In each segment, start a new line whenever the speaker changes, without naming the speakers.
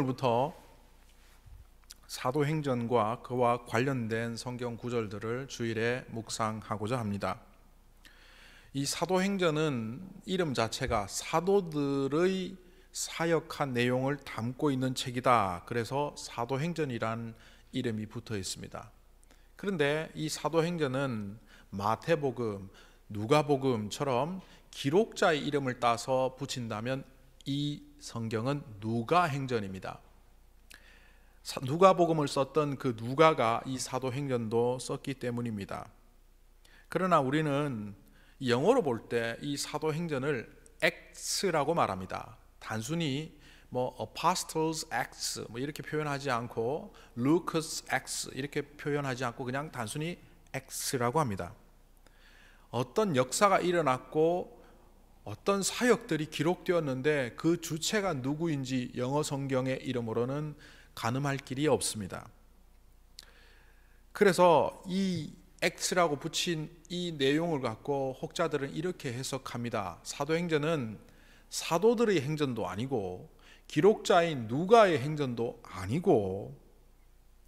오늘부터 사도행전과 그와 관련된 성경 구절들을 주일에 묵상하고자 합니다. 이 사도행전은 이름 자체가 사도들의 사역한 내용을 담고 있는 책이다. 그래서 사도행전이란 이름이 붙어 있습니다. 그런데 이 사도행전은 마태복음, 누가복음처럼 기록자의 이름을 따서 붙인다면 이 성경은 누가 행전입니다. 누가복음을 썼던 그 누가가 이 사도행전도 썼기 때문입니다. 그러나 우리는 영어로 볼 때 이 사도행전을 X라고 말합니다. 단순히 뭐 Apostles Acts 뭐 이렇게 표현하지 않고 Lucas Acts 이렇게 표현하지 않고 그냥 단순히 X라고 합니다. 어떤 역사가 일어났고 어떤 사역들이 기록되었는데 그 주체가 누구인지 영어 성경의 이름으로는 가늠할 길이 없습니다. 그래서 이 X라고 붙인 이 내용을 갖고 혹자들은 이렇게 해석합니다. 사도행전은 사도들의 행전도 아니고 기록자인 누가의 행전도 아니고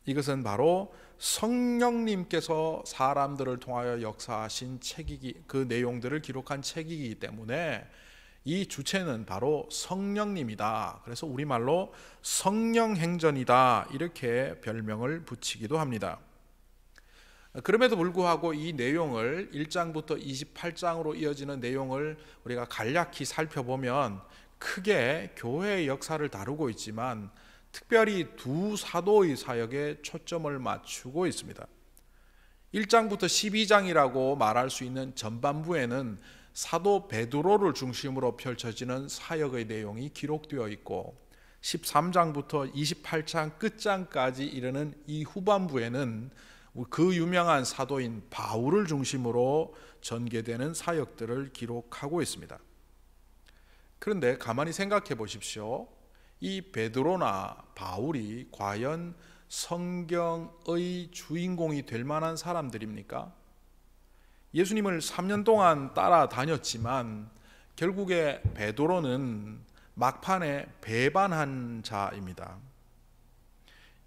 이것은 바로 성령님께서 사람들을 통하여 역사하신 책이기 그 내용들을 기록한 책이기 때문에 이 주체는 바로 성령님이다. 그래서 우리말로 성령행전이다. 이렇게 별명을 붙이기도 합니다. 그럼에도 불구하고 이 내용을 1장부터 28장으로 이어지는 내용을 우리가 간략히 살펴보면 크게 교회의 역사를 다루고 있지만 특별히 두 사도의 사역에 초점을 맞추고 있습니다. 1장부터 12장이라고 말할 수 있는 전반부에는 사도 베드로를 중심으로 펼쳐지는 사역의 내용이 기록되어 있고 13장부터 28장 끝장까지 이르는 이 후반부에는 그 유명한 사도인 바울을 중심으로 전개되는 사역들을 기록하고 있습니다. 그런데 가만히 생각해 보십시오. 이 베드로나 바울이 과연 성경의 주인공이 될 만한 사람들입니까? 예수님을 3년 동안 따라다녔지만 결국에 베드로는 막판에 배반한 자입니다.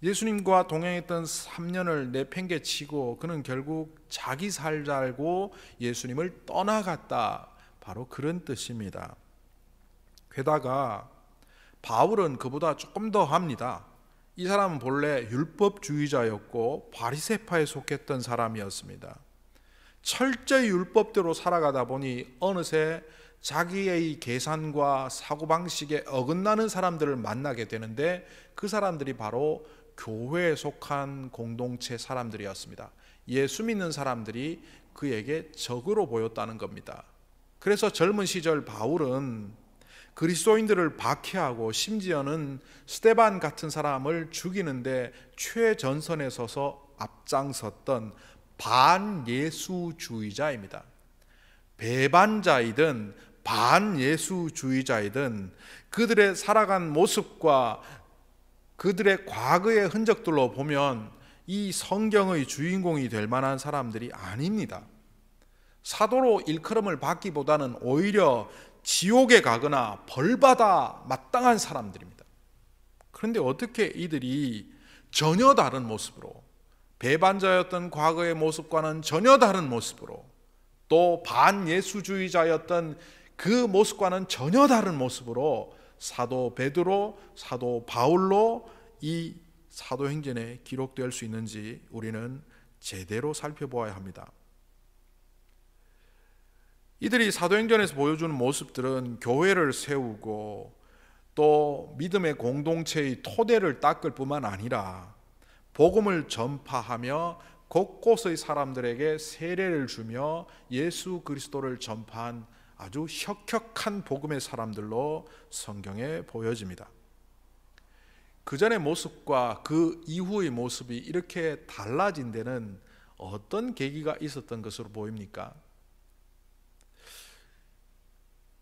예수님과 동행했던 3년을 내팽개치고 그는 결국 자기 살자고 예수님을 떠나갔다. 바로 그런 뜻입니다. 게다가 바울은 그보다 조금 더 합니다. 이 사람은 본래 율법주의자였고 바리세파에 속했던 사람이었습니다. 철저히 율법대로 살아가다 보니 어느새 자기의 계산과 사고방식에 어긋나는 사람들을 만나게 되는데 그 사람들이 바로 교회에 속한 공동체 사람들이었습니다. 예수 믿는 사람들이 그에게 적으로 보였다는 겁니다. 그래서 젊은 시절 바울은 그리스도인들을 박해하고 심지어는 스테반 같은 사람을 죽이는데 최전선에 서서 앞장섰던 반예수주의자입니다. 배반자이든 반예수주의자이든 그들의 살아간 모습과 그들의 과거의 흔적들로 보면 이 성경의 주인공이 될 만한 사람들이 아닙니다. 사도로 일컬음을 받기보다는 오히려 지옥에 가거나 벌받아 마땅한 사람들입니다. 그런데 어떻게 이들이 전혀 다른 모습으로 배반자였던 과거의 모습과는 전혀 다른 모습으로 또 반예수주의자였던 그 모습과는 전혀 다른 모습으로 사도 베드로, 사도 바울로 이 사도행전에 기록될 수 있는지 우리는 제대로 살펴보아야 합니다. 이들이 사도행전에서 보여주는 모습들은 교회를 세우고 또 믿음의 공동체의 토대를 닦을 뿐만 아니라 복음을 전파하며 곳곳의 사람들에게 세례를 주며 예수 그리스도를 전파한 아주 혁혁한 복음의 사람들로 성경에 보여집니다. 그 전의 모습과 그 이후의 모습이 이렇게 달라진 데는 어떤 계기가 있었던 것으로 보입니까?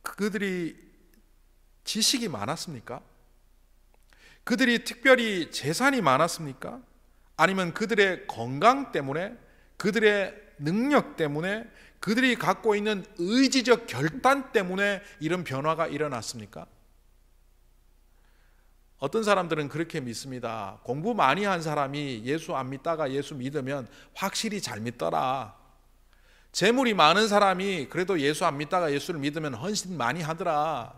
그들이 지식이 많았습니까? 그들이 특별히 재산이 많았습니까? 아니면 그들의 건강 때문에 그들의 능력 때문에 그들이 갖고 있는 의지적 결단 때문에 이런 변화가 일어났습니까? 어떤 사람들은 그렇게 믿습니다. 공부 많이 한 사람이 예수 안 믿다가 예수 믿으면 확실히 잘 믿더라. 재물이 많은 사람이 그래도 예수 안 믿다가 예수를 믿으면 헌신 많이 하더라.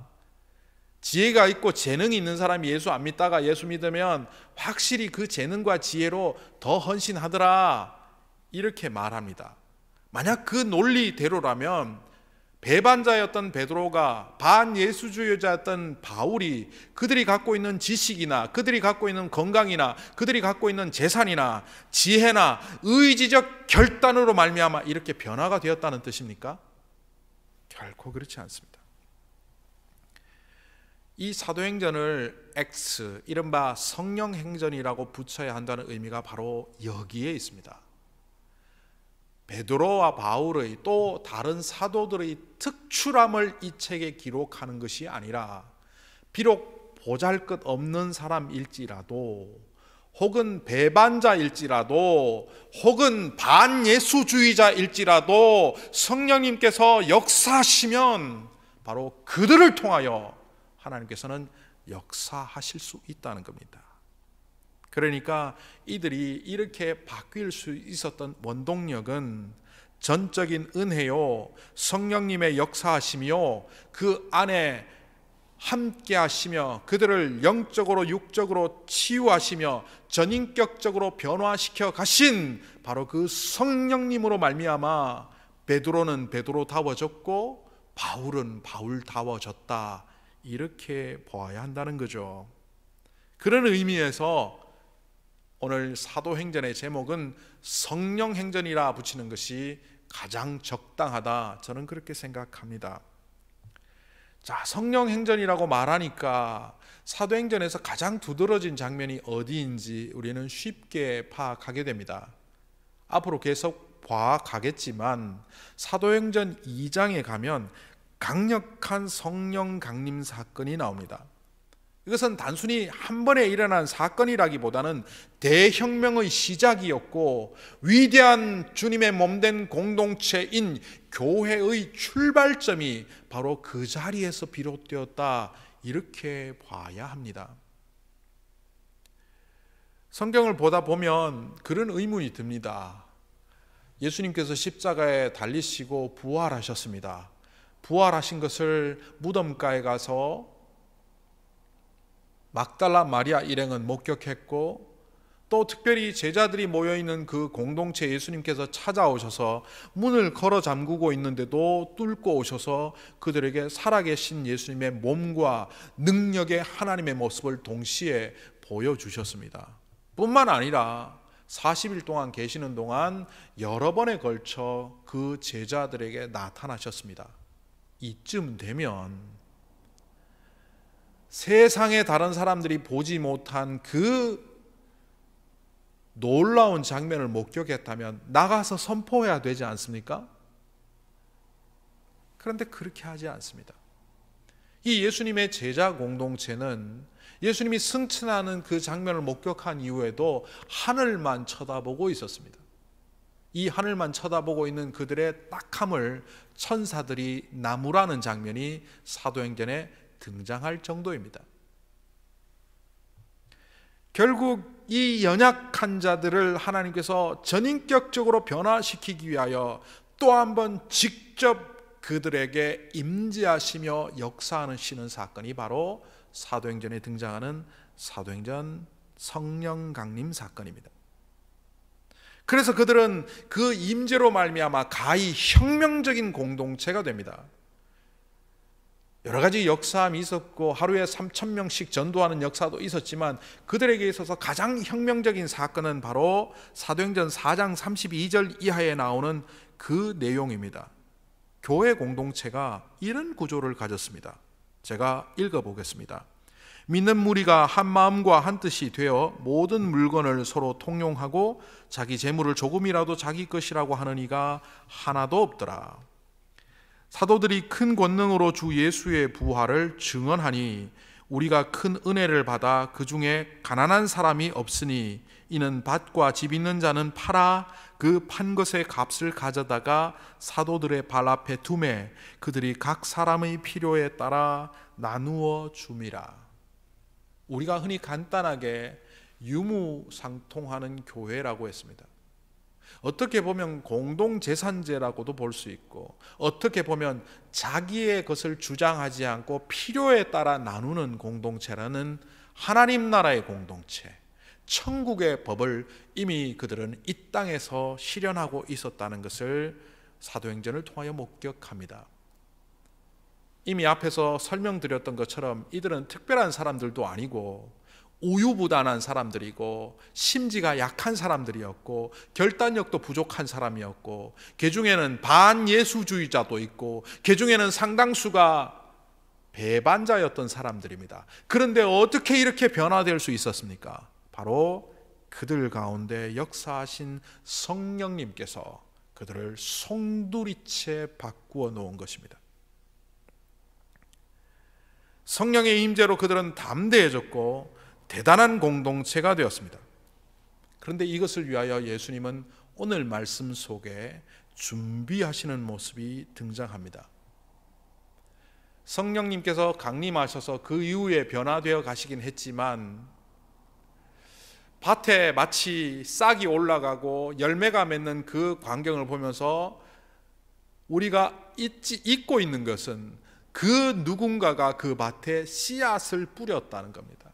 지혜가 있고 재능이 있는 사람이 예수 안 믿다가 예수 믿으면 확실히 그 재능과 지혜로 더 헌신하더라. 이렇게 말합니다. 만약 그 논리대로라면 배반자였던 베드로가 반 예수주의자였던 바울이 그들이 갖고 있는 지식이나 그들이 갖고 있는 건강이나 그들이 갖고 있는 재산이나 지혜나 의지적 결단으로 말미암아 이렇게 변화가 되었다는 뜻입니까? 결코 그렇지 않습니다. 이 사도행전을 X 이른바 성령행전이라고 붙여야 한다는 의미가 바로 여기에 있습니다. 베드로와 바울의 또 다른 사도들의 특출함을 이 책에 기록하는 것이 아니라 비록 보잘 것 없는 사람일지라도 혹은 배반자일지라도 혹은 반예수주의자일지라도 성령님께서 역사하시면 바로 그들을 통하여 하나님께서는 역사하실 수 있다는 겁니다. 그러니까 이들이 이렇게 바뀔 수 있었던 원동력은 전적인 은혜요, 성령님의 역사하심이요, 그 안에 함께 하시며 그들을 영적으로 육적으로 치유하시며 전인격적으로 변화시켜 가신 바로 그 성령님으로 말미암아 베드로는 베드로다워졌고 바울은 바울다워졌다 이렇게 보아야 한다는 거죠. 그런 의미에서 오늘 사도행전의 제목은 성령행전이라 붙이는 것이 가장 적당하다. 저는 그렇게 생각합니다. 자, 성령행전이라고 말하니까 사도행전에서 가장 두드러진 장면이 어디인지 우리는 쉽게 파악하게 됩니다. 앞으로 계속 봐가겠지만 사도행전 2장에 가면 강력한 성령 강림 사건이 나옵니다. 이것은 단순히 한 번에 일어난 사건이라기보다는 대혁명의 시작이었고 위대한 주님의 몸된 공동체인 교회의 출발점이 바로 그 자리에서 비롯되었다 이렇게 봐야 합니다. 성경을 보다 보면 그런 의문이 듭니다. 예수님께서 십자가에 달리시고 부활하셨습니다. 부활하신 것을 무덤가에 가서 막달라 마리아 일행은 목격했고 또 특별히 제자들이 모여 있는 그 공동체 예수님께서 찾아오셔서 문을 걸어 잠그고 있는데도 뚫고 오셔서 그들에게 살아계신 예수님의 몸과 능력의 하나님의 모습을 동시에 보여주셨습니다. 뿐만 아니라 40일 동안 계시는 동안 여러 번에 걸쳐 그 제자들에게 나타나셨습니다. 이쯤 되면 세상의 다른 사람들이 보지 못한 그 놀라운 장면을 목격했다면 나가서 선포해야 되지 않습니까? 그런데 그렇게 하지 않습니다. 이 예수님의 제자 공동체는 예수님이 승천하는 그 장면을 목격한 이후에도 하늘만 쳐다보고 있었습니다. 이 하늘만 쳐다보고 있는 그들의 딱함을 천사들이 나무라는 장면이 사도행전에 등장할 정도입니다. 결국 이 연약한 자들을 하나님께서 전인격적으로 변화시키기 위하여 또 한번 직접 그들에게 임재하시며 역사하 시는 사건이 바로 사도행전에 등장하는 사도행전 성령 강림 사건입니다. 그래서 그들은 그 임재로 말미암아 가히 혁명적인 공동체가 됩니다. 여러 가지 역사함이 있었고 하루에 3천 명씩 전도하는 역사도 있었지만 그들에게 있어서 가장 혁명적인 사건은 바로 사도행전 4장 32절 이하에 나오는 그 내용입니다. 교회 공동체가 이런 구조를 가졌습니다. 제가 읽어 보겠습니다. 믿는 무리가 한 마음과 한 뜻이 되어 모든 물건을 서로 통용하고 자기 재물을 조금이라도 자기 것이라고 하는 이가 하나도 없더라. 사도들이 큰 권능으로 주 예수의 부활을 증언하니 우리가 큰 은혜를 받아 그 중에 가난한 사람이 없으니 이는 밭과 집 있는 자는 팔아 그 판 것의 값을 가져다가 사도들의 발 앞에 두에 그들이 각 사람의 필요에 따라 나누어 줌이라. 우리가 흔히 간단하게 유무상통하는 교회라고 했습니다. 어떻게 보면 공동재산제라고도 볼 수 있고 어떻게 보면 자기의 것을 주장하지 않고 필요에 따라 나누는 공동체라는 하나님 나라의 공동체 천국의 법을 이미 그들은 이 땅에서 실현하고 있었다는 것을 사도행전을 통하여 목격합니다. 이미 앞에서 설명드렸던 것처럼 이들은 특별한 사람들도 아니고 우유부단한 사람들이고 심지가 약한 사람들이었고 결단력도 부족한 사람이었고 개 그 중에는 반예수주의자도 있고 개 그 중에는 상당수가 배반자였던 사람들입니다. 그런데 어떻게 이렇게 변화될 수 있었습니까? 바로 그들 가운데 역사하신 성령님께서 그들을 송두리째 바꾸어 놓은 것입니다. 성령의 임재로 그들은 담대해졌고 대단한 공동체가 되었습니다. 그런데 이것을 위하여 예수님은 오늘 말씀 속에 준비하시는 모습이 등장합니다. 성령님께서 강림하셔서 그 이후에 변화되어 가시긴 했지만 밭에 마치 싹이 올라가고 열매가 맺는 그 광경을 보면서 우리가 잊지, 잊고 있는 것은 그 누군가가 그 밭에 씨앗을 뿌렸다는 겁니다.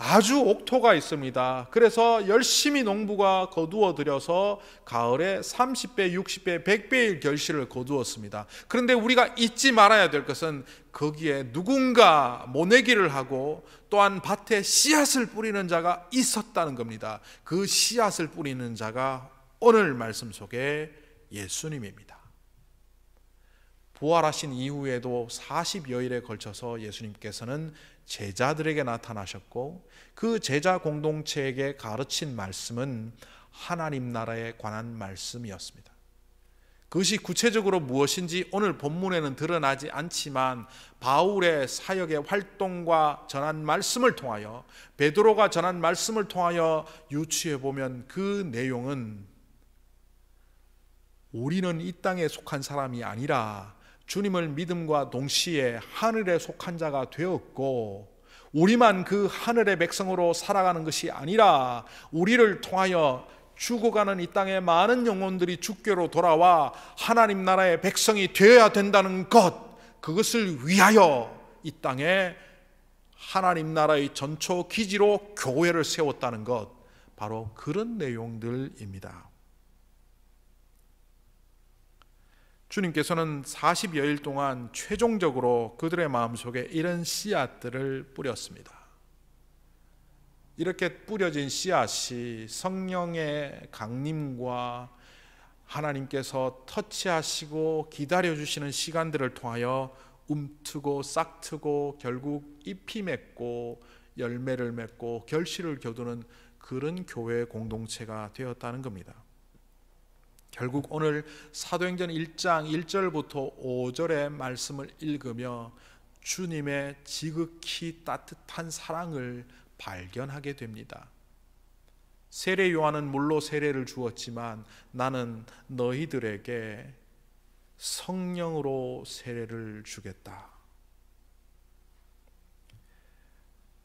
아주 옥토가 있습니다. 그래서 열심히 농부가 거두어 들여서 가을에 30배, 60배, 100배의 결실을 거두었습니다. 그런데 우리가 잊지 말아야 될 것은 거기에 누군가 모내기를 하고 또한 밭에 씨앗을 뿌리는 자가 있었다는 겁니다. 그 씨앗을 뿌리는 자가 오늘 말씀 속에 예수님입니다. 부활하신 이후에도 40여일에 걸쳐서 예수님께서는 제자들에게 나타나셨고 그 제자 공동체에게 가르친 말씀은 하나님 나라에 관한 말씀이었습니다. 그것이 구체적으로 무엇인지 오늘 본문에는 드러나지 않지만 바울의 사역의 활동과 전한 말씀을 통하여 베드로가 전한 말씀을 통하여 유추해 보면 그 내용은 우리는 이 땅에 속한 사람이 아니라 주님을 믿음과 동시에 하늘에 속한 자가 되었고 우리만 그 하늘의 백성으로 살아가는 것이 아니라 우리를 통하여 죽어가는 이땅에 많은 영혼들이 죽게로 돌아와 하나님 나라의 백성이 되어야 된다는 것 그것을 위하여 이 땅에 하나님 나라의 전초 기지로 교회를 세웠다는 것 바로 그런 내용들입니다. 주님께서는 40여일 동안 최종적으로 그들의 마음속에 이런 씨앗들을 뿌렸습니다. 이렇게 뿌려진 씨앗이 성령의 강림과 하나님께서 터치하시고 기다려주시는 시간들을 통하여 움트고 싹트고 결국 잎이 맺고 열매를 맺고 결실을 겨두는 그런 교회 공동체가 되었다는 겁니다. 결국 오늘 사도행전 1장 1절부터 5절의 말씀을 읽으며 주님의 지극히 따뜻한 사랑을 발견하게 됩니다. 세례 요한은 물로 세례를 주었지만 나는 너희들에게 성령으로 세례를 주겠다.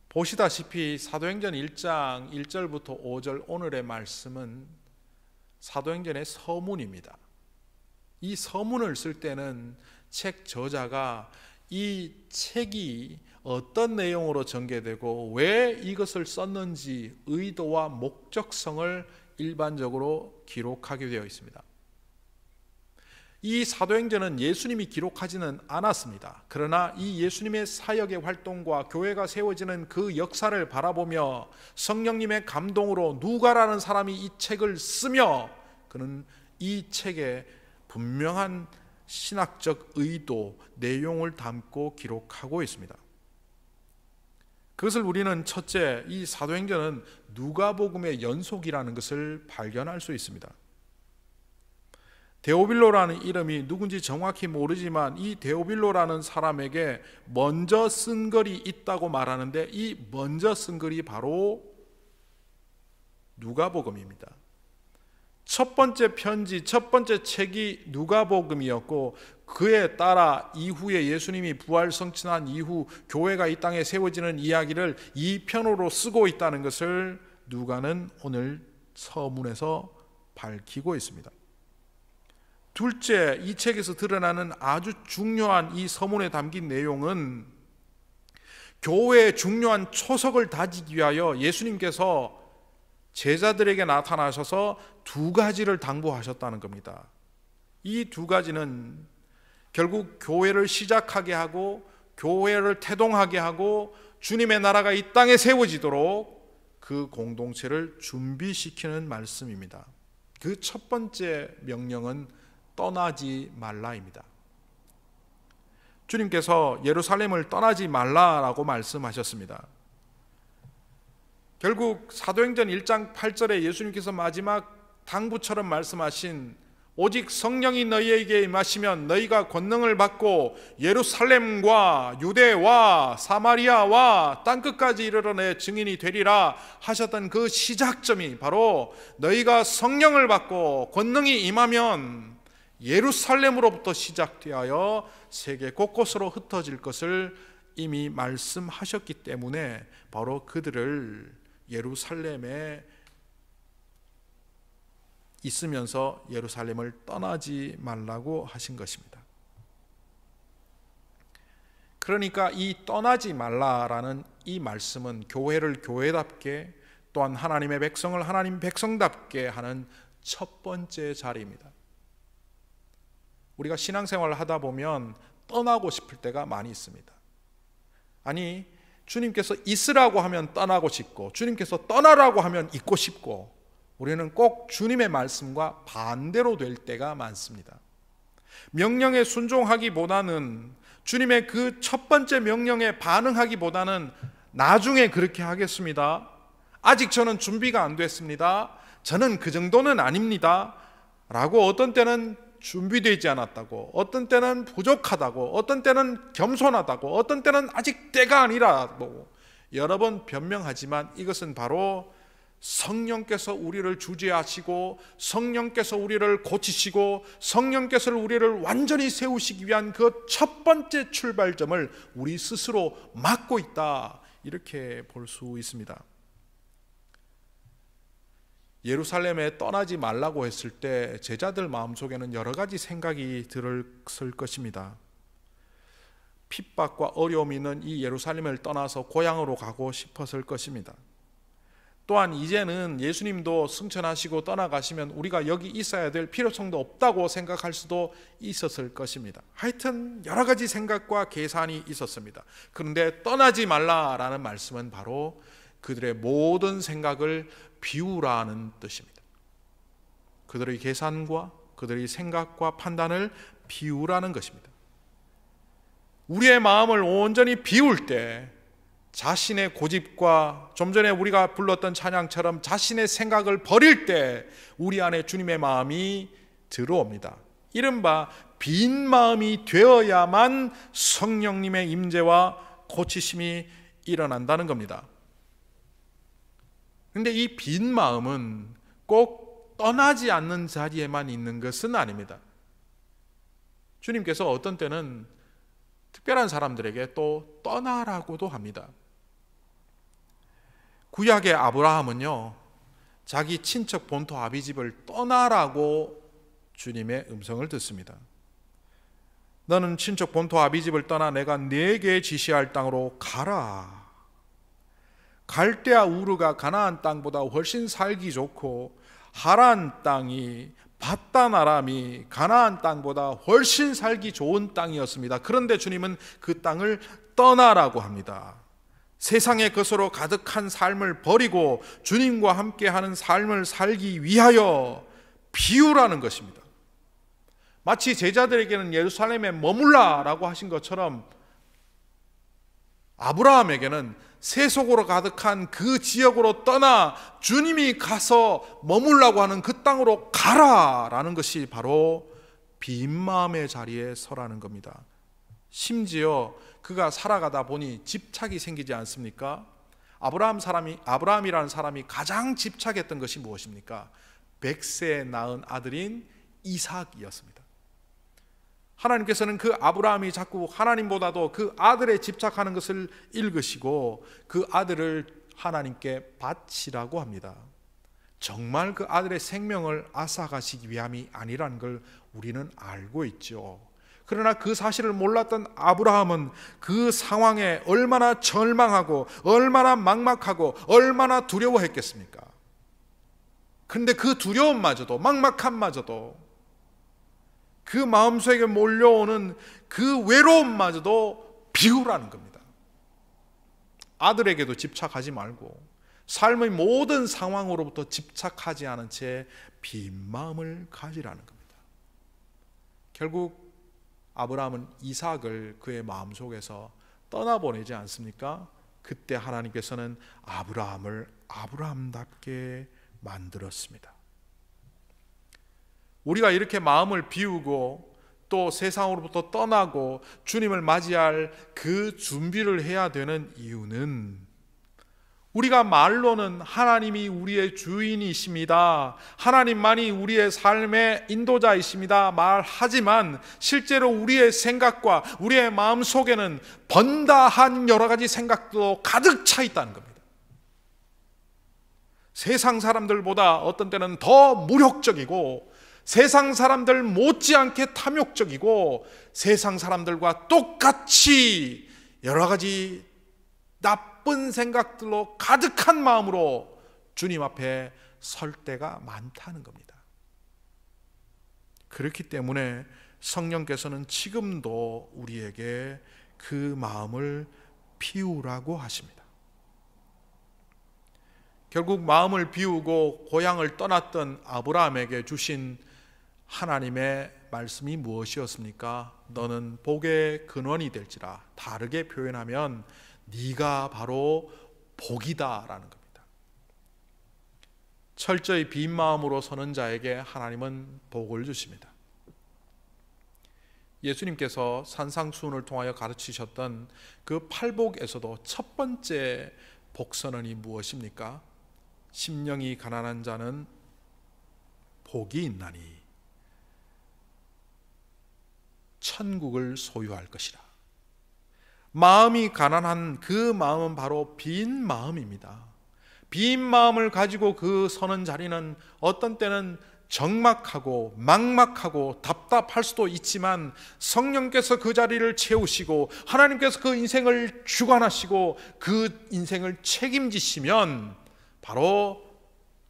보시다시피 사도행전 1장 1절부터 5절 오늘의 말씀은 사도행전의 서문입니다. 이 서문을 쓸 때는 책 저자가 이 책이 어떤 내용으로 전개되고 왜 이것을 썼는지 의도와 목적성을 일반적으로 기록하게 되어 있습니다. 이 사도행전은 예수님이 기록하지는 않았습니다. 그러나 이 예수님의 사역의 활동과 교회가 세워지는 그 역사를 바라보며 성령님의 감동으로 누가라는 사람이 이 책을 쓰며 그는 이 책에 분명한 신학적 의도, 내용을 담고 기록하고 있습니다. 그것을 우리는 첫째, 이 사도행전은 누가복음의 연속이라는 것을 발견할 수 있습니다. 데오빌로라는 이름이 누군지 정확히 모르지만 이 데오빌로라는 사람에게 먼저 쓴 글이 있다고 말하는데 이 먼저 쓴 글이 바로 누가복음입니다. 첫 번째 편지, 첫 번째 책이 누가복음이었고 그에 따라 이후에 예수님이 부활 성취한 이후 교회가 이 땅에 세워지는 이야기를 이 편으로 쓰고 있다는 것을 누가는 오늘 서문에서 밝히고 있습니다. 둘째, 이 책에서 드러나는 아주 중요한 이 서문에 담긴 내용은 교회의 중요한 초석을 다지기 위하여 예수님께서 제자들에게 나타나셔서 두 가지를 당부하셨다는 겁니다. 이 두 가지는 결국 교회를 시작하게 하고 교회를 태동하게 하고 주님의 나라가 이 땅에 세워지도록 그 공동체를 준비시키는 말씀입니다. 그 첫 번째 명령은 떠나지 말라입니다. 주님께서 예루살렘을 떠나지 말라라고 말씀하셨습니다. 결국 사도행전 1장 8절에 예수님께서 마지막 당부처럼 말씀하신 오직 성령이 너희에게 임하시면 너희가 권능을 받고 예루살렘과 유대와 사마리아와 땅끝까지 이르러 내 증인이 되리라 하셨던 그 시작점이 바로 너희가 성령을 받고 권능이 임하면 예루살렘으로부터 시작되어 세계 곳곳으로 흩어질 것을 이미 말씀하셨기 때문에 바로 그들을 예루살렘에 있으면서 예루살렘을 떠나지 말라고 하신 것입니다. 그러니까 이 떠나지 말라라는 이 말씀은 교회를 교회답게 또한 하나님의 백성을 하나님 백성답게 하는 첫 번째 자리입니다. 우리가 신앙생활을 하다 보면 떠나고 싶을 때가 많이 있습니다. 아니, 주님께서 있으라고 하면 떠나고 싶고, 주님께서 떠나라고 하면 있고 싶고, 우리는 꼭 주님의 말씀과 반대로 될 때가 많습니다. 명령에 순종하기보다는 주님의 그 첫 번째 명령에 반응하기보다는 나중에 그렇게 하겠습니다. 아직 저는 준비가 안 됐습니다. 저는 그 정도는 아닙니다. 라고 어떤 때는 준비되지 않았다고, 어떤 때는 부족하다고, 어떤 때는 겸손하다고, 어떤 때는 아직 때가 아니라고 여러 번 변명하지만 이것은 바로 성령께서 우리를 주재하시고 성령께서 우리를 고치시고 성령께서 우리를 완전히 세우시기 위한 그 첫 번째 출발점을 우리 스스로 막고 있다. 이렇게 볼 수 있습니다. 예루살렘에 떠나지 말라고 했을 때 제자들 마음속에는 여러 가지 생각이 들었을 것입니다. 핍박과 어려움이 있는 이 예루살렘을 떠나서 고향으로 가고 싶었을 것입니다. 또한 이제는 예수님도 승천하시고 떠나가시면 우리가 여기 있어야 될 필요성도 없다고 생각할 수도 있었을 것입니다. 하여튼 여러 가지 생각과 계산이 있었습니다. 그런데 떠나지 말라라는 말씀은 바로 그들의 모든 생각을 비우라는 뜻입니다. 그들의 계산과 그들의 생각과 판단을 비우라는 것입니다. 우리의 마음을 온전히 비울 때 자신의 고집과 좀 전에 우리가 불렀던 찬양처럼 자신의 생각을 버릴 때 우리 안에 주님의 마음이 들어옵니다. 이른바 빈 마음이 되어야만 성령님의 임재와 고치심이 일어난다는 겁니다. 근데 이 빈 마음은 꼭 떠나지 않는 자리에만 있는 것은 아닙니다. 주님께서 어떤 때는 특별한 사람들에게 또 떠나라고도 합니다. 구약의 아브라함은요, 자기 친척 본토 아비집을 떠나라고 주님의 음성을 듣습니다. 너는 친척 본토 아비집을 떠나 내가 네게 지시할 땅으로 가라. 갈대아 우르가 가나안 땅보다 훨씬 살기 좋고 하란 땅이 바단 아람이 가나안 땅보다 훨씬 살기 좋은 땅이었습니다. 그런데 주님은 그 땅을 떠나라고 합니다. 세상의 것으로 가득한 삶을 버리고 주님과 함께하는 삶을 살기 위하여 비유라는 것입니다. 마치 제자들에게는 예루살렘에 머물라라고 하신 것처럼 아브라함에게는 세속으로 가득한 그 지역으로 떠나 주님이 가서 머물라고 하는 그 땅으로 가라! 라는 것이 바로 빈 마음의 자리에 서라는 겁니다. 심지어 그가 살아가다 보니 집착이 생기지 않습니까? 아브라함 사람이 아브라함이라는 사람이 가장 집착했던 것이 무엇입니까? 백세에 낳은 아들인 이삭이었습니다. 하나님께서는 그 아브라함이 자꾸 하나님보다도 그 아들에 집착하는 것을 읽으시고 그 아들을 하나님께 바치라고 합니다. 정말 그 아들의 생명을 앗아가시기 위함이 아니라는 걸 우리는 알고 있죠. 그러나 그 사실을 몰랐던 아브라함은 그 상황에 얼마나 절망하고 얼마나 막막하고 얼마나 두려워했겠습니까? 근데 그 두려움마저도 막막함마저도 그 마음속에 몰려오는 그 외로움마저도 비우라는 겁니다. 아들에게도 집착하지 말고 삶의 모든 상황으로부터 집착하지 않은 채 빈 마음을 가지라는 겁니다. 결국 아브라함은 이삭을 그의 마음속에서 떠나보내지 않습니까? 그때 하나님께서는 아브라함을 아브라함답게 만들었습니다. 우리가 이렇게 마음을 비우고 또 세상으로부터 떠나고 주님을 맞이할 그 준비를 해야 되는 이유는 우리가 말로는 하나님이 우리의 주인이십니다. 하나님만이 우리의 삶의 인도자이십니다. 말하지만 실제로 우리의 생각과 우리의 마음 속에는 번다한 여러 가지 생각도 가득 차 있다는 겁니다. 세상 사람들보다 어떤 때는 더 무력적이고 세상 사람들 못지않게 탐욕적이고 세상 사람들과 똑같이 여러 가지 나쁜 생각들로 가득한 마음으로 주님 앞에 설 때가 많다는 겁니다. 그렇기 때문에 성령께서는 지금도 우리에게 그 마음을 비우라고 하십니다. 결국 마음을 비우고 고향을 떠났던 아브라함에게 주신 하나님의 말씀이 무엇이었습니까? 너는 복의 근원이 될지라 다르게 표현하면 네가 바로 복이다라는 겁니다. 철저히 빈 마음으로 서는 자에게 하나님은 복을 주십니다. 예수님께서 산상수훈을 통하여 가르치셨던 그 팔복에서도 첫 번째 복선언이 무엇입니까? 심령이 가난한 자는 복이 있나니 천국을 소유할 것이라. 마음이 가난한 그 마음은 바로 빈 마음입니다. 빈 마음을 가지고 그 서는 자리는 어떤 때는 적막하고 막막하고 답답할 수도 있지만 성령께서 그 자리를 채우시고 하나님께서 그 인생을 주관하시고 그 인생을 책임지시면 바로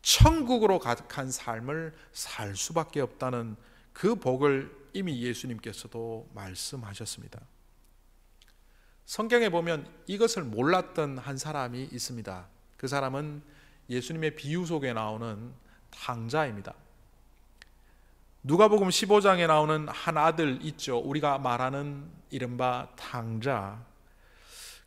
천국으로 가득한 삶을 살 수밖에 없다는 그 복을 이미 예수님께서도 말씀하셨습니다. 성경에 보면 이것을 몰랐던 한 사람이 있습니다. 그 사람은 예수님의 비유 속에 나오는 탕자입니다. 누가복음 15장에 나오는 한 아들 있죠. 우리가 말하는 이른바 탕자.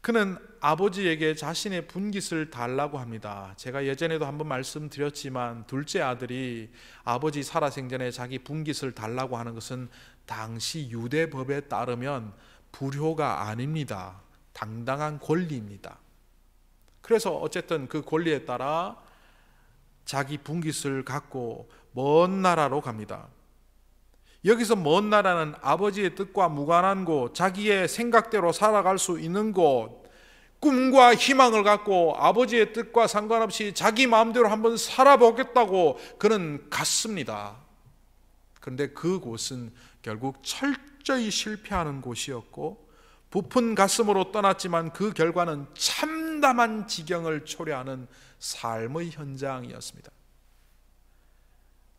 그는 아버지에게 자신의 분깃을 달라고 합니다. 제가 예전에도 한번 말씀드렸지만 둘째 아들이 아버지 살아생전에 자기 분깃을 달라고 하는 것은 당시 유대법에 따르면 불효가 아닙니다. 당당한 권리입니다. 그래서 어쨌든 그 권리에 따라 자기 분깃을 갖고 먼 나라로 갑니다. 여기서 먼 나라는 아버지의 뜻과 무관한 곳, 자기의 생각대로 살아갈 수 있는 곳, 꿈과 희망을 갖고 아버지의 뜻과 상관없이 자기 마음대로 한번 살아보겠다고 그는 갔습니다. 그런데 그곳은 결국 철저히 실패하는 곳이었고 부푼 가슴으로 떠났지만 그 결과는 참담한 지경을 초래하는 삶의 현장이었습니다.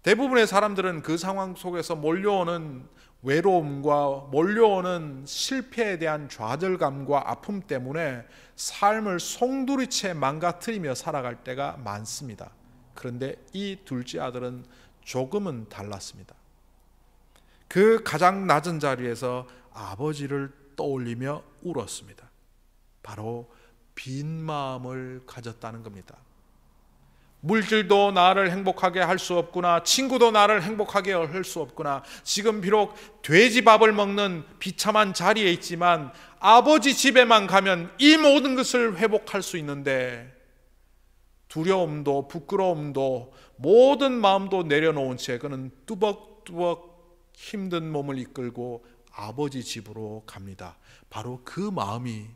대부분의 사람들은 그 상황 속에서 몰려오는 외로움과 몰려오는 실패에 대한 좌절감과 아픔 때문에 삶을 송두리째 망가뜨리며 살아갈 때가 많습니다. 그런데 이 둘째 아들은 조금은 달랐습니다. 그 가장 낮은 자리에서 아버지를 떠올리며 울었습니다. 바로 빈 마음을 가졌다는 겁니다. 물질도 나를 행복하게 할 수 없구나. 친구도 나를 행복하게 할 수 없구나. 지금 비록 돼지밥을 먹는 비참한 자리에 있지만 아버지 집에만 가면 이 모든 것을 회복할 수 있는데 두려움도 부끄러움도 모든 마음도 내려놓은 채 그는 뚜벅뚜벅 힘든 몸을 이끌고 아버지 집으로 갑니다. 바로 그 마음이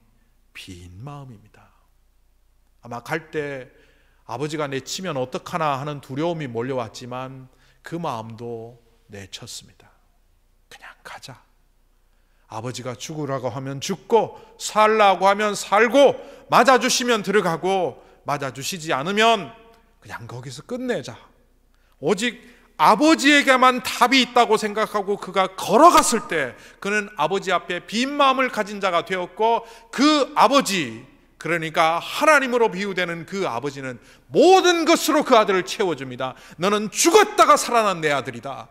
빈 마음입니다. 아마 갈때 아버지가 내치면 어떡하나 하는 두려움이 몰려왔지만 그 마음도 내쳤습니다. 그냥 가자. 아버지가 죽으라고 하면 죽고 살라고 하면 살고 맞아주시면 들어가고 맞아주시지 않으면 그냥 거기서 끝내자. 오직 아버지에게만 답이 있다고 생각하고 그가 걸어갔을 때 그는 아버지 앞에 빈 마음을 가진 자가 되었고 그 아버지 그러니까 하나님으로 비유되는 그 아버지는 모든 것으로 그 아들을 채워줍니다. 너는 죽었다가 살아난 내 아들이다.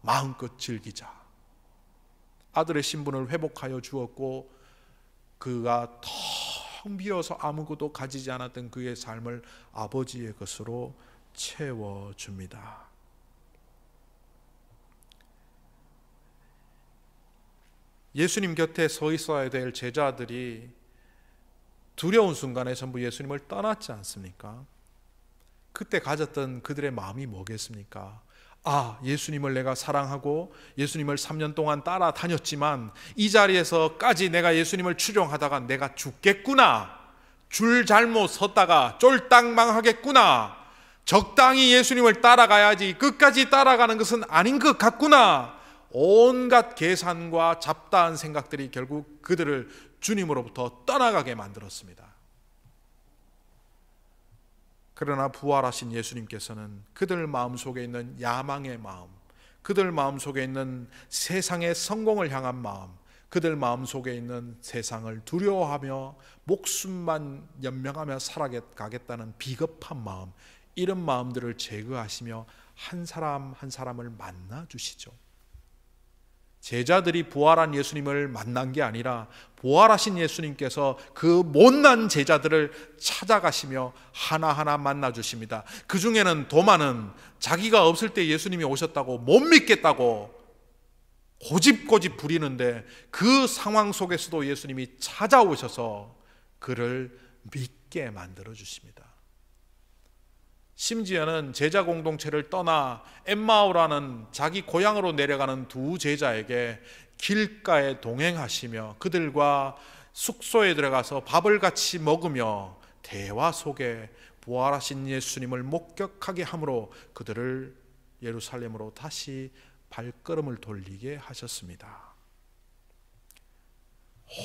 마음껏 즐기자. 아들의 신분을 회복하여 주었고 그가 텅 비어서 아무것도 가지지 않았던 그의 삶을 아버지의 것으로 채워줍니다. 예수님 곁에 서 있어야 될 제자들이 두려운 순간에 전부 예수님을 떠났지 않습니까? 그때 가졌던 그들의 마음이 뭐겠습니까? 아, 예수님을 내가 사랑하고 예수님을 3년 동안 따라다녔지만 이 자리에서까지 내가 예수님을 추종하다가 내가 죽겠구나. 줄 잘못 섰다가 쫄딱 망하겠구나. 적당히 예수님을 따라가야지 끝까지 따라가는 것은 아닌 것 같구나. 온갖 계산과 잡다한 생각들이 결국 그들을 주님으로부터 떠나가게 만들었습니다. 그러나 부활하신 예수님께서는 그들 마음속에 있는 야망의 마음, 그들 마음속에 있는 세상의 성공을 향한 마음, 그들 마음속에 있는 세상을 두려워하며 목숨만 연명하며 살아가겠다는 비겁한 마음, 이런 마음들을 제거하시며 한 사람 한 사람을 만나 주시죠. 제자들이 부활한 예수님을 만난 게 아니라 부활하신 예수님께서 그 못난 제자들을 찾아가시며 하나하나 만나 주십니다. 그 중에는 도마는 자기가 없을 때 예수님이 오셨다고 못 믿겠다고 고집고집 부리는데 그 상황 속에서도 예수님이 찾아오셔서 그를 믿게 만들어 주십니다. 심지어는 제자 공동체를 떠나 엠마오라는 자기 고향으로 내려가는 두 제자에게 길가에 동행하시며 그들과 숙소에 들어가서 밥을 같이 먹으며 대화 속에 부활하신 예수님을 목격하게 함으로 그들을 예루살렘으로 다시 발걸음을 돌리게 하셨습니다.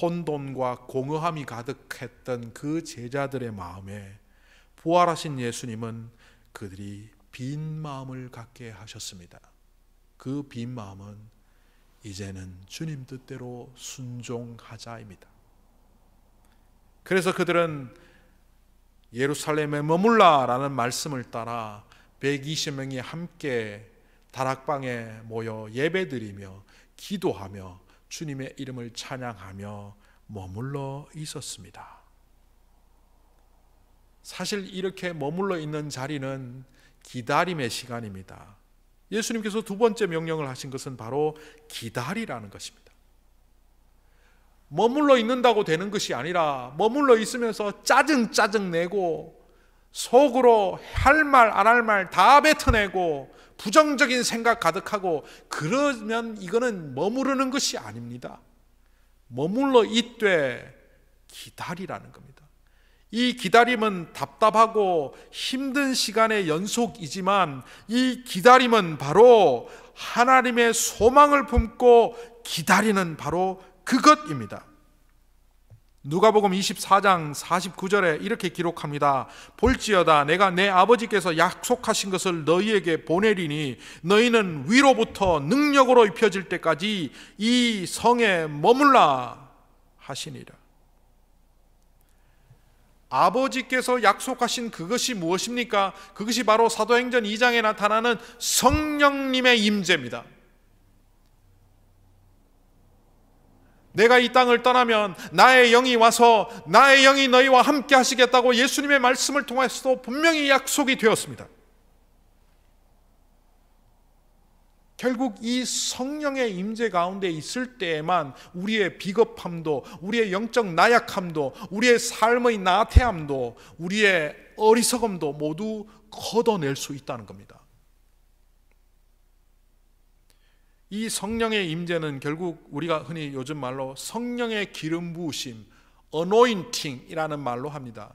혼돈과 공허함이 가득했던 그 제자들의 마음에 부활하신 예수님은 그들이 빈 마음을 갖게 하셨습니다. 그 빈 마음은 이제는 주님 뜻대로 순종하자입니다. 그래서 그들은 예루살렘에 머물라라는 말씀을 따라 120명이 함께 다락방에 모여 예배드리며 기도하며 주님의 이름을 찬양하며 머물러 있었습니다. 사실 이렇게 머물러 있는 자리는 기다림의 시간입니다. 예수님께서 두 번째 명령을 하신 것은 바로 기다리라는 것입니다. 머물러 있는다고 되는 것이 아니라 머물러 있으면서 짜증 짜증 내고 속으로 할 말 안 할 말 다 뱉어내고 부정적인 생각 가득하고 그러면 이거는 머무르는 것이 아닙니다. 머물러 있되 기다리라는 겁니다. 이 기다림은 답답하고 힘든 시간의 연속이지만 이 기다림은 바로 하나님의 소망을 품고 기다리는 바로 그것입니다. 누가복음 24장 49절에 이렇게 기록합니다. 볼지어다 내가 내 아버지께서 약속하신 것을 너희에게 보내리니 너희는 위로부터 능력으로 입혀질 때까지 이 성에 머물라 하시니라. 아버지께서 약속하신 그것이 무엇입니까? 그것이 바로 사도행전 2장에 나타나는 성령님의 임재입니다. 내가 이 땅을 떠나면 나의 영이 와서 나의 영이 너희와 함께 하시겠다고 예수님의 말씀을 통해서도 분명히 약속이 되었습니다. 결국 이 성령의 임재 가운데 있을 때에만 우리의 비겁함도 우리의 영적 나약함도 우리의 삶의 나태함도 우리의 어리석음도 모두 걷어낼 수 있다는 겁니다. 이 성령의 임재는 결국 우리가 흔히 요즘 말로 성령의 기름 부으심, 어노인팅이라는 말로 합니다.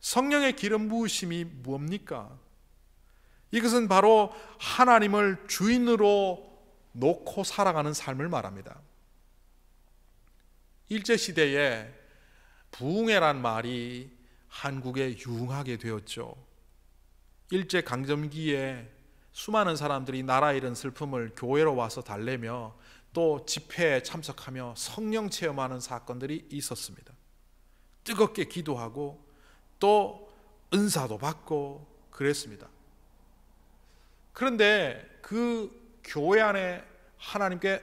성령의 기름 부으심이 뭡니까? 이것은 바로 하나님을 주인으로 놓고 살아가는 삶을 말합니다. 일제시대에 부흥회란 말이 한국에 유흥하게 되었죠. 일제강점기에 수많은 사람들이 나라 잃은 슬픔을 교회로 와서 달래며 또 집회에 참석하며 성령 체험하는 사건들이 있었습니다. 뜨겁게 기도하고 또 은사도 받고 그랬습니다. 그런데 그 교회 안에 하나님께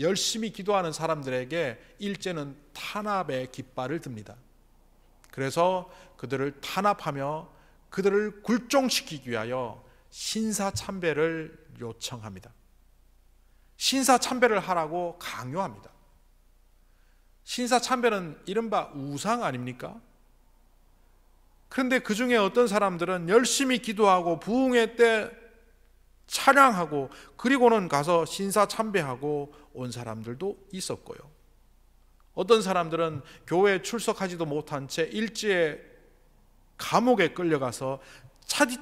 열심히 기도하는 사람들에게 일제는 탄압의 깃발을 듭니다. 그래서 그들을 탄압하며 그들을 굴종시키기 위하여 신사참배를 요청합니다. 신사참배를 하라고 강요합니다. 신사참배는 이른바 우상 아닙니까? 그런데 그 중에 어떤 사람들은 열심히 기도하고 부흥회 때 찬양하고 그리고는 가서 신사 참배하고 온 사람들도 있었고요. 어떤 사람들은 교회에 출석하지도 못한 채일제 감옥에 끌려가서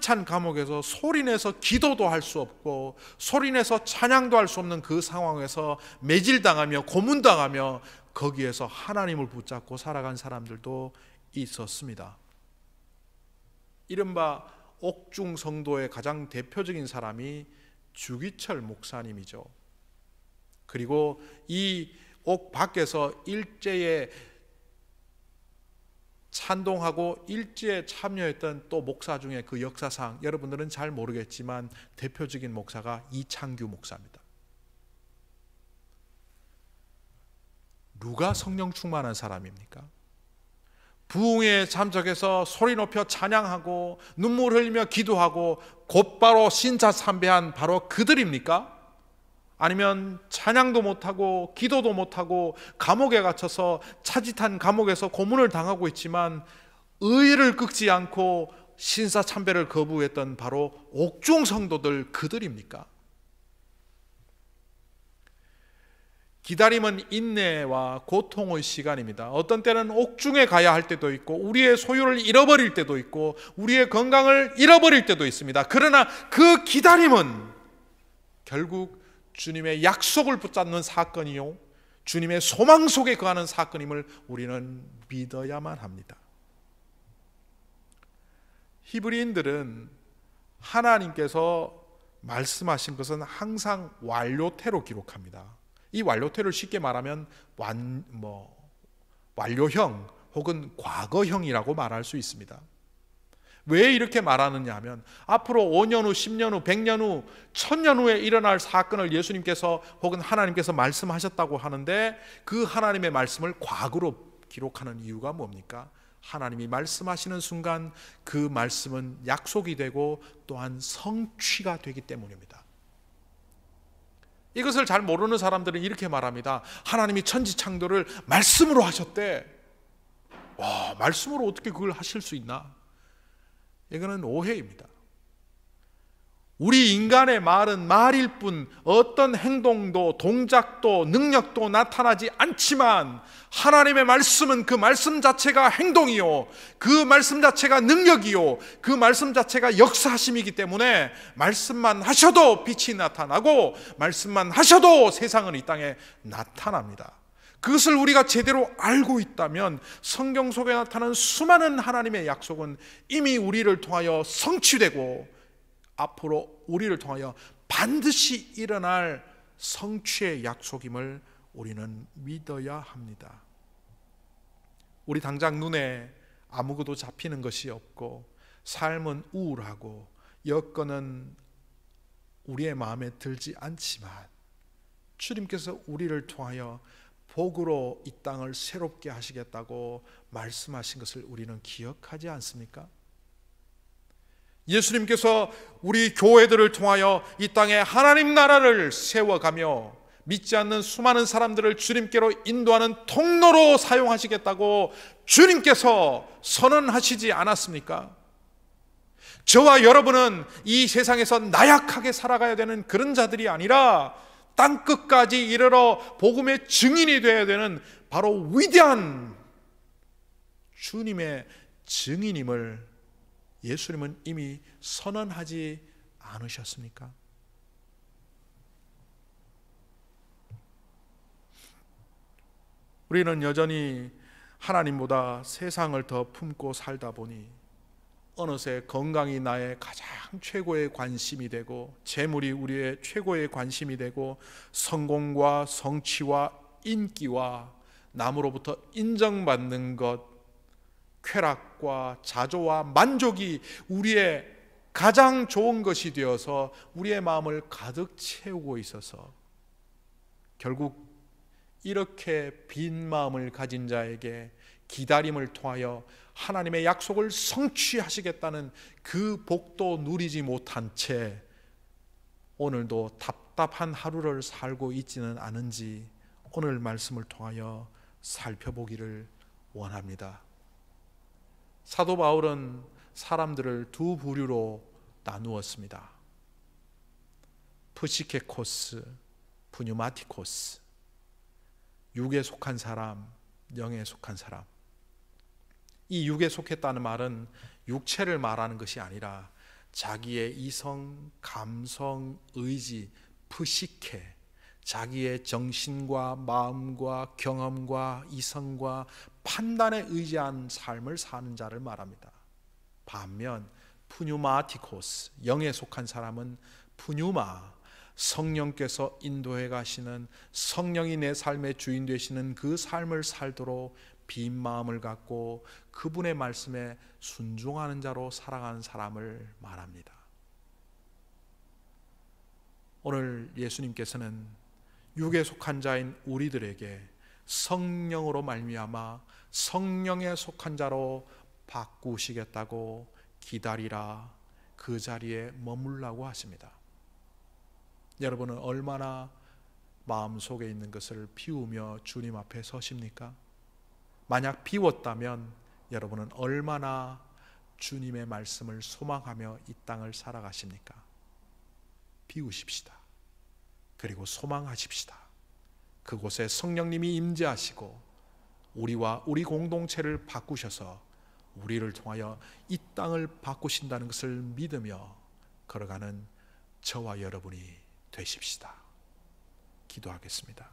차디찬 감옥에서 소리내서 기도도 할 수 없고 소리내서 찬양도 할 수 없는 그 상황에서 매질당하며 고문당하며 거기에서 하나님을 붙잡고 살아간 사람들도 있었습니다. 이른바 옥중 성도의 가장 대표적인 사람이 주기철 목사님이죠. 그리고 이 옥 밖에서 일제에 찬동하고 일제에 참여했던 또 목사 중에 그 역사상 여러분들은 잘 모르겠지만 대표적인 목사가 이창규 목사입니다. 누가 성령 충만한 사람입니까? 부흥에 참석해서 소리 높여 찬양하고 눈물 흘리며 기도하고 곧바로 신사 참배한 바로 그들입니까? 아니면 찬양도 못하고 기도도 못하고 감옥에 갇혀서 차짓한 감옥에서 고문을 당하고 있지만 의를 끄지 않고 신사 참배를 거부했던 바로 옥중 성도들 그들입니까? 기다림은 인내와 고통의 시간입니다. 어떤 때는 옥중에 가야 할 때도 있고, 우리의 소유를 잃어버릴 때도 있고, 우리의 건강을 잃어버릴 때도 있습니다. 그러나 그 기다림은 결국 주님의 약속을 붙잡는 사건이요. 주님의 소망 속에 거하는 사건임을 우리는 믿어야만 합니다. 히브리인들은 하나님께서 말씀하신 것은 항상 완료태로 기록합니다. 이 완료태를 쉽게 말하면 완, 뭐, 완료형 혹은 과거형이라고 말할 수 있습니다. 왜 이렇게 말하느냐 하면 앞으로 5년 후, 10년 후, 100년 후, 1000년 후에 일어날 사건을 예수님께서 혹은 하나님께서 말씀하셨다고 하는데 그 하나님의 말씀을 과거로 기록하는 이유가 뭡니까? 하나님이 말씀하시는 순간 그 말씀은 약속이 되고 또한 성취가 되기 때문입니다. 이것을 잘 모르는 사람들은 이렇게 말합니다. 하나님이 천지 창조를 말씀으로 하셨대. 와, 말씀으로 어떻게 그걸 하실 수 있나? 이거는 오해입니다. 우리 인간의 말은 말일 뿐 어떤 행동도 동작도 능력도 나타나지 않지만 하나님의 말씀은 그 말씀 자체가 행동이요. 그 말씀 자체가 능력이요. 그 말씀 자체가 역사심이기 하 때문에 말씀만 하셔도 빛이 나타나고 말씀만 하셔도 세상은 이 땅에 나타납니다. 그것을 우리가 제대로 알고 있다면 성경 속에 나타나는 수많은 하나님의 약속은 이미 우리를 통하여 성취되고 앞으로 우리를 통하여 반드시 일어날 성취의 약속임을 우리는 믿어야 합니다. 우리 당장 눈에 아무것도 잡히는 것이 없고 삶은 우울하고 여건은 우리의 마음에 들지 않지만 주님께서 우리를 통하여 복으로 이 땅을 새롭게 하시겠다고 말씀하신 것을 우리는 기억하지 않습니까? 예수님께서 우리 교회들을 통하여 이 땅에 하나님 나라를 세워가며 믿지 않는 수많은 사람들을 주님께로 인도하는 통로로 사용하시겠다고 주님께서 선언하시지 않았습니까? 저와 여러분은 이 세상에서 나약하게 살아가야 되는 그런 자들이 아니라 땅 끝까지 이르러 복음의 증인이 되어야 되는 바로 위대한 주님의 증인임을 예수님은 이미 선언하지 않으셨습니까? 우리는 여전히 하나님보다 세상을 더 품고 살다 보니 어느새 건강이 나의 가장 최고의 관심이 되고 재물이 우리의 최고의 관심이 되고 성공과 성취와 인기와 남으로부터 인정받는 것 쾌락과 자조와 만족이 우리의 가장 좋은 것이 되어서 우리의 마음을 가득 채우고 있어서 결국 이렇게 빈 마음을 가진 자에게 기다림을 통하여 하나님의 약속을 성취하시겠다는 그 복도 누리지 못한 채 오늘도 답답한 하루를 살고 있지는 않은지 오늘 말씀을 통하여 살펴보기를 원합니다. 사도 바울은 사람들을 두 부류로 나누었습니다. 푸시케코스, 부뉴마티코스. 육에 속한 사람, 영에 속한 사람. 이 육에 속했다는 말은 육체를 말하는 것이 아니라 자기의 이성, 감성, 의지, 푸시케, 자기의 정신과 마음과 경험과 이성과 판단에 의지한 삶을 사는 자를 말합니다. 반면 푸뉴마티코스 영에 속한 사람은 푸뉴마 성령께서 인도해 가시는 성령이 내 삶의 주인 되시는 그 삶을 살도록 빈 마음을 갖고 그분의 말씀에 순종하는 자로 살아가는 사람을 말합니다. 오늘 예수님께서는 육에 속한 자인 우리들에게 성령으로 말미암아 성령에 속한 자로 바꾸시겠다고 기다리라 그 자리에 머물라고 하십니다. 여러분은 얼마나 마음 속에 있는 것을 비우며 주님 앞에 서십니까? 만약 비웠다면 여러분은 얼마나 주님의 말씀을 소망하며 이 땅을 살아가십니까? 비우십시다. 그리고 소망하십시다. 그곳에 성령님이 임재하시고 우리와 우리 공동체를 바꾸셔서 우리를 통하여 이 땅을 바꾸신다는 것을 믿으며 걸어가는 저와 여러분이 되십시다. 기도하겠습니다.